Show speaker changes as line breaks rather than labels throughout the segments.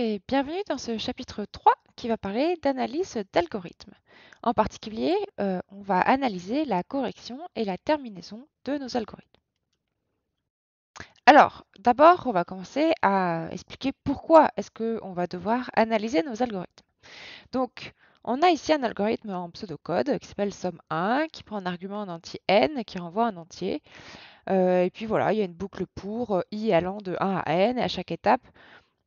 et bienvenue dans ce chapitre 3 qui va parler d'analyse d'algorithmes. En particulier, euh, on va analyser la correction et la terminaison de nos algorithmes. Alors, d'abord, on va commencer à expliquer pourquoi est-ce qu'on va devoir analyser nos algorithmes. Donc, on a ici un algorithme en pseudocode qui s'appelle somme 1 qui prend un argument en entier n qui renvoie un entier. Euh, et puis voilà, il y a une boucle pour euh, i allant de 1 à n, à chaque étape,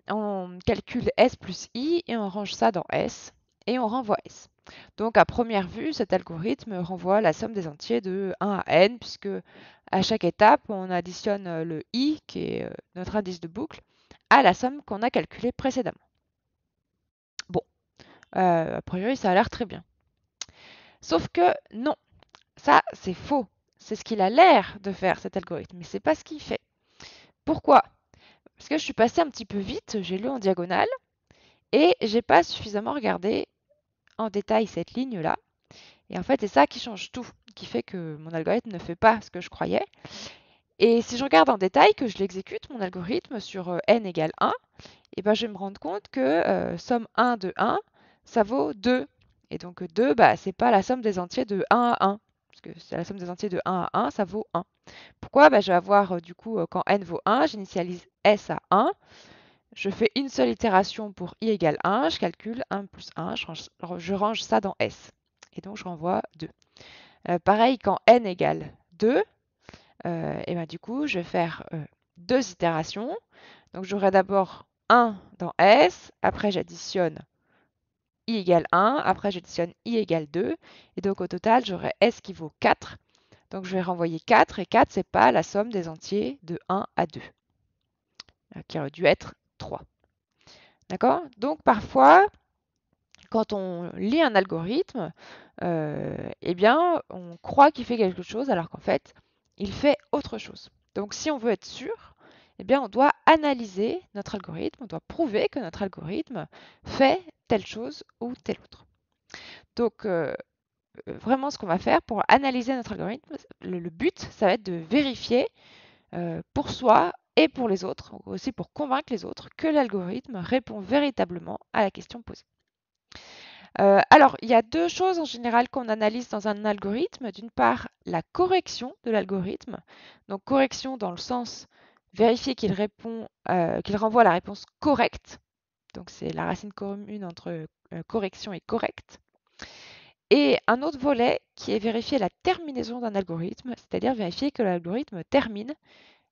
on calcule S plus I et on range ça dans S et on renvoie S. Donc à première vue, cet algorithme renvoie la somme des entiers de 1 à n, puisque à chaque étape, on additionne euh, le i, qui est euh, notre indice de boucle, à la somme qu'on a calculée précédemment. Bon, euh, a priori, ça a l'air très bien. Sauf que non, ça c'est faux. C'est ce qu'il a l'air de faire cet algorithme, mais c'est pas ce qu'il fait. Pourquoi parce que je suis passée un petit peu vite, j'ai lu en diagonale et j'ai pas suffisamment regardé en détail cette ligne-là. Et en fait, c'est ça qui change tout, qui fait que mon algorithme ne fait pas ce que je croyais. Et si je regarde en détail, que je l'exécute, mon algorithme sur euh, n égale 1, et eh ben je vais me rendre compte que euh, somme 1 de 1, ça vaut 2. Et donc 2, ce n'est pas la somme des entiers de 1 à 1 parce que c'est la somme des entiers de 1 à 1, ça vaut 1. Pourquoi bah, Je vais avoir, euh, du coup, euh, quand n vaut 1, j'initialise s à 1. Je fais une seule itération pour i égale 1, je calcule 1 plus 1, je range, ça dans s. Et donc, je renvoie 2. Euh, pareil, quand n égale 2, et ben, du coup, je vais faire deux itérations. Donc, j'aurai d'abord 1 dans s, après j'additionne i égale 1, après j'additionne i égale 2, et donc au total j'aurai s qui vaut 4. Donc je vais renvoyer 4, et 4 c'est pas la somme des entiers de 1 à 2, euh, qui aurait dû être 3. D'accord Donc parfois, quand on lit un algorithme, euh, eh bien on croit qu'il fait quelque chose alors qu'en fait il fait autre chose. Donc si on veut être sûr, eh bien, on doit analyser notre algorithme, on doit prouver que notre algorithme fait telle chose ou telle autre. Donc, euh, euh, vraiment, ce qu'on va faire pour analyser notre algorithme, le, but, ça va être de vérifier euh, pour soi et pour les autres, aussi pour convaincre les autres que l'algorithme répond véritablement à la question posée. alors, il y a deux choses en général qu'on analyse dans un algorithme. D'une part, la correction de l'algorithme. Donc, correction dans le sens vérifier qu'il répond, qu'il renvoie la réponse correcte donc c'est la racine commune entre euh, correction et correcte, Et un autre volet qui est vérifier la terminaison d'un algorithme, c'est-à-dire vérifier que l'algorithme termine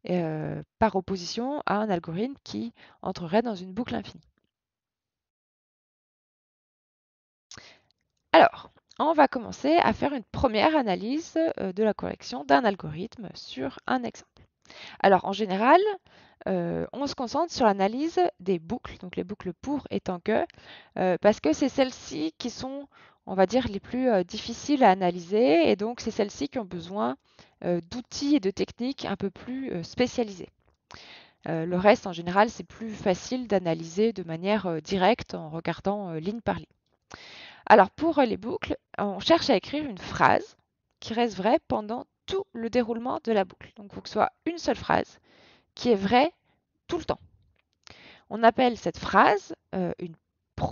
euh, par opposition à un algorithme qui entrerait dans une boucle infinie. Alors, on va commencer à faire une première analyse euh, de la correction d'un algorithme sur un exemple. Alors, en général, euh, on se concentre sur l'analyse des boucles, donc les boucles pour et « tant que, euh, parce que c'est celles-ci qui sont, on va dire, les plus euh, difficiles à analyser, et donc c'est celles-ci qui ont besoin d'outils et de techniques un peu plus spécialisées. le reste, en général, c'est plus facile d'analyser de manière directe en regardant ligne par ligne. Alors pour les boucles, on cherche à écrire une phrase qui reste vraie pendant tout le déroulement de la boucle. Donc il faut que ce soit une seule phrase qui est vrai tout le temps. On appelle cette phrase euh, une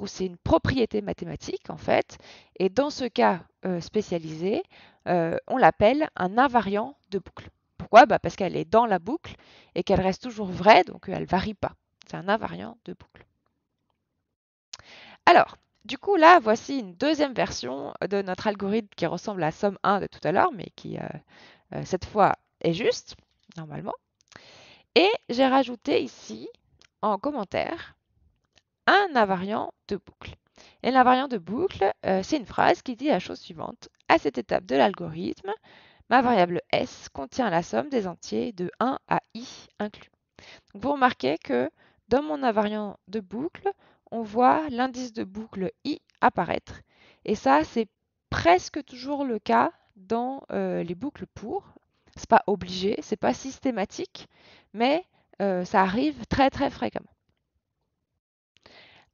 c'est une propriété mathématique en fait, et dans ce cas euh, spécialisé, euh, on l'appelle un invariant de boucle. Pourquoi bah, Parce qu'elle est dans la boucle et qu'elle reste toujours vraie, donc elle ne varie pas. C'est un invariant de boucle. Alors, du coup, là, voici une deuxième version de notre algorithme qui ressemble à la somme 1 de tout à l'heure, mais qui, cette fois, est juste, normalement. Et j'ai rajouté ici, en commentaire, un invariant de boucle. Et l'invariant de boucle, euh, c'est une phrase qui dit la chose suivante. À cette étape de l'algorithme, ma variable s contient la somme des entiers de 1 à i inclus. vous remarquez que dans mon invariant de boucle, on voit l'indice de boucle i apparaître. Et ça, c'est presque toujours le cas dans euh, les boucles pour, c'est pas obligé, c'est pas systématique, mais euh, ça arrive très très fréquemment.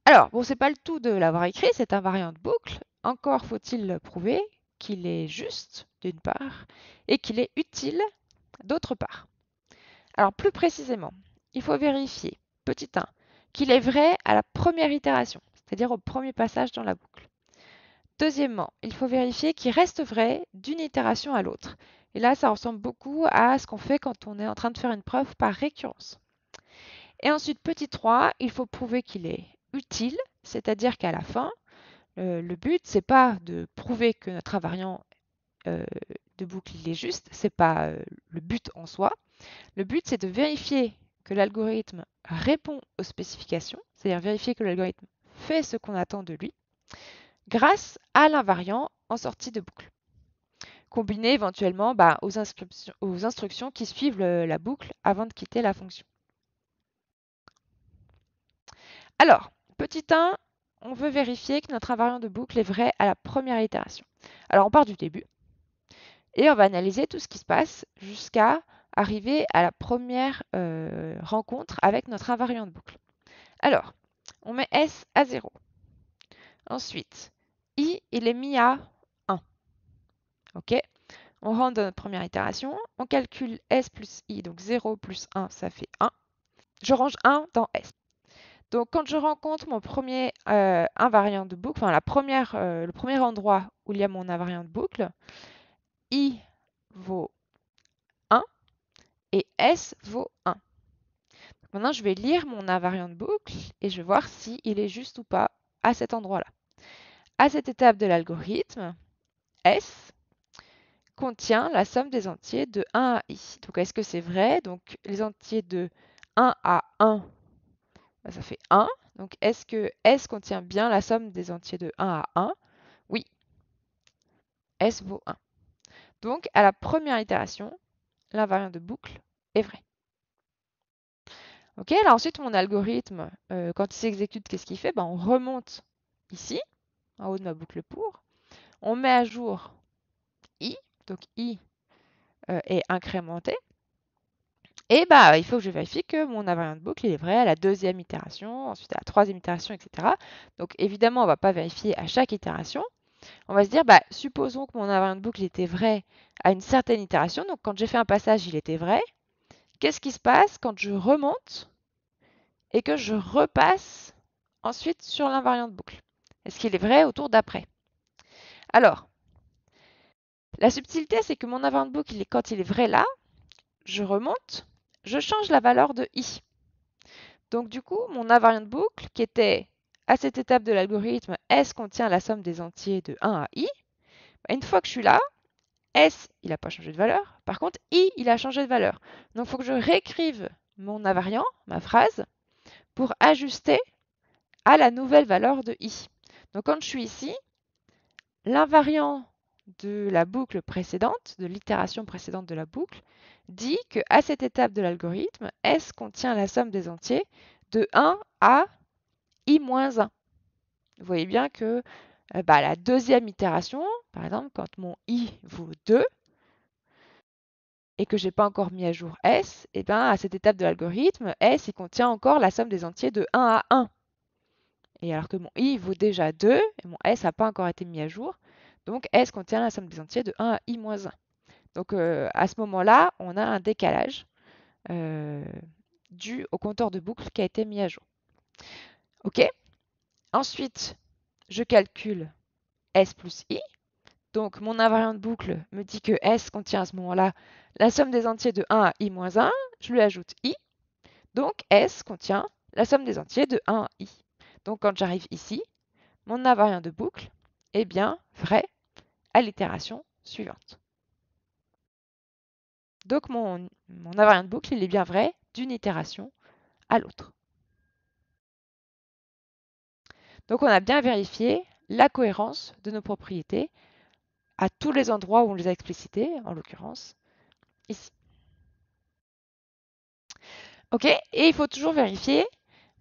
Alors, bon, c'est pas le tout de l'avoir écrit, c'est un variant de boucle. Encore faut-il prouver qu'il est juste d'une part et qu'il est utile d'autre part. Alors plus précisément, il faut vérifier, petit 1, qu'il est vrai à la première itération, c'est-à-dire au premier passage dans la boucle. Deuxièmement, il faut vérifier qu'il reste vrai d'une itération à l'autre, et là, ça ressemble beaucoup à ce qu'on fait quand on est en train de faire une preuve par récurrence. Et ensuite, petit 3, il faut prouver qu'il est utile, c'est-à-dire qu'à la fin, le but, c'est pas de prouver que notre invariant euh, de boucle est juste, c'est pas euh, le but en soi. Le but, c'est de vérifier que l'algorithme répond aux spécifications, c'est-à-dire vérifier que l'algorithme fait ce qu'on attend de lui, grâce à l'invariant en sortie de boucle combiné éventuellement bah, aux, instructions, qui suivent la boucle avant de quitter la fonction. Alors, petit 1, on veut vérifier que notre invariant de boucle est vrai à la première itération. Alors, on part du début et on va analyser tout ce qui se passe jusqu'à arriver à la première euh, rencontre avec notre invariant de boucle. Alors, on met S à 0. Ensuite, I, il est mis à OK On rentre dans notre première itération. On calcule S plus I, donc 0 plus 1, ça fait 1. Je range 1 dans S. Donc quand je rencontre mon premier euh, invariant de boucle, enfin la première, euh, le premier endroit où il y a mon invariant de boucle, I vaut 1 et S vaut 1. Maintenant, je vais lire mon invariant de boucle et je vais voir s'il est juste ou pas à cet endroit-là. À cette étape de l'algorithme, S contient la somme des entiers de 1 à i. Donc est-ce que c'est vrai Donc les entiers de 1 à 1, bah, ça fait 1. Donc est-ce que S contient bien la somme des entiers de 1 à 1 Oui. S vaut 1. Donc à la première itération, l'invariant de boucle est vrai. Ok, alors ensuite mon algorithme, euh, quand il s'exécute, qu'est-ce qu'il fait ben, On remonte ici, en haut de ma boucle pour, on met à jour donc i euh, est incrémenté, et bah, il faut que je vérifie que mon invariant de boucle est vrai à la deuxième itération, ensuite à la troisième itération, etc. Donc évidemment, on ne va pas vérifier à chaque itération. On va se dire, bah, supposons que mon invariant de boucle était vrai à une certaine itération, donc quand j'ai fait un passage, il était vrai. Qu'est-ce qui se passe quand je remonte et que je repasse ensuite sur l'invariant de boucle Est-ce qu'il est vrai autour d'après Alors, la subtilité, c'est que mon invariant de boucle, quand il est vrai là, je remonte, je change la valeur de i. Donc du coup, mon invariant de boucle, qui était à cette étape de l'algorithme, S contient la somme des entiers de 1 à i, bah, une fois que je suis là, S, il n'a pas changé de valeur. Par contre, I, il a changé de valeur. Donc, il faut que je réécrive mon invariant, ma phrase, pour ajuster à la nouvelle valeur de I. Donc, quand je suis ici, l'invariant de la boucle précédente, de l'itération précédente de la boucle, dit que à cette étape de l'algorithme, S contient la somme des entiers de 1 à i-1. Vous voyez bien que euh, bah, la deuxième itération, par exemple, quand mon i vaut 2 et que je n'ai pas encore mis à jour S, et eh ben, à cette étape de l'algorithme, S contient encore la somme des entiers de 1 à 1. Et alors que mon i vaut déjà 2 et mon S n'a pas encore été mis à jour, donc S contient la somme des entiers de 1 à i-1. Donc euh, à ce moment-là, on a un décalage euh, dû au compteur de boucle qui a été mis à jour. OK Ensuite, je calcule S plus I. Donc mon invariant de boucle me dit que S contient à ce moment-là la somme des entiers de 1 à i-1. Je lui ajoute i. Donc S contient la somme des entiers de 1 à i. Donc quand j'arrive ici, mon invariant de boucle, est bien, vrai, l'itération suivante. Donc mon, mon invariant de boucle, il est bien vrai d'une itération à l'autre. Donc on a bien vérifié la cohérence de nos propriétés à tous les endroits où on les a explicitées, en l'occurrence ici. Ok, et il faut toujours vérifier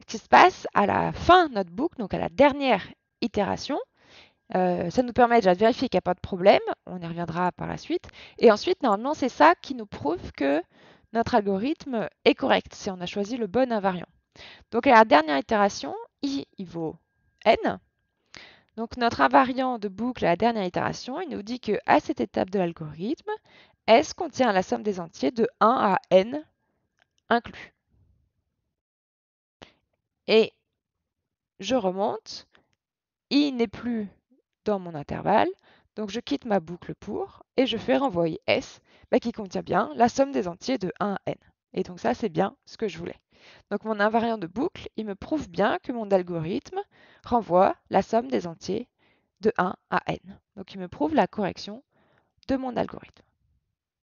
ce qui se passe à la fin de notre boucle, donc à la dernière itération, euh, ça nous permet déjà de vérifier qu'il n'y a pas de problème, on y reviendra par la suite. Et ensuite, normalement, c'est ça qui nous prouve que notre algorithme est correct, si on a choisi le bon invariant. Donc à la dernière itération, i il vaut n. Donc notre invariant de boucle à la dernière itération, il nous dit que à cette étape de l'algorithme, S contient la somme des entiers de 1 à n inclus. Et je remonte, i n'est plus dans mon intervalle. Donc je quitte ma boucle pour et je fais renvoyer S bah, qui contient bien la somme des entiers de 1 à n. Et donc ça, c'est bien ce que je voulais. Donc mon invariant de boucle, il me prouve bien que mon algorithme renvoie la somme des entiers de 1 à n. Donc il me prouve la correction de mon algorithme.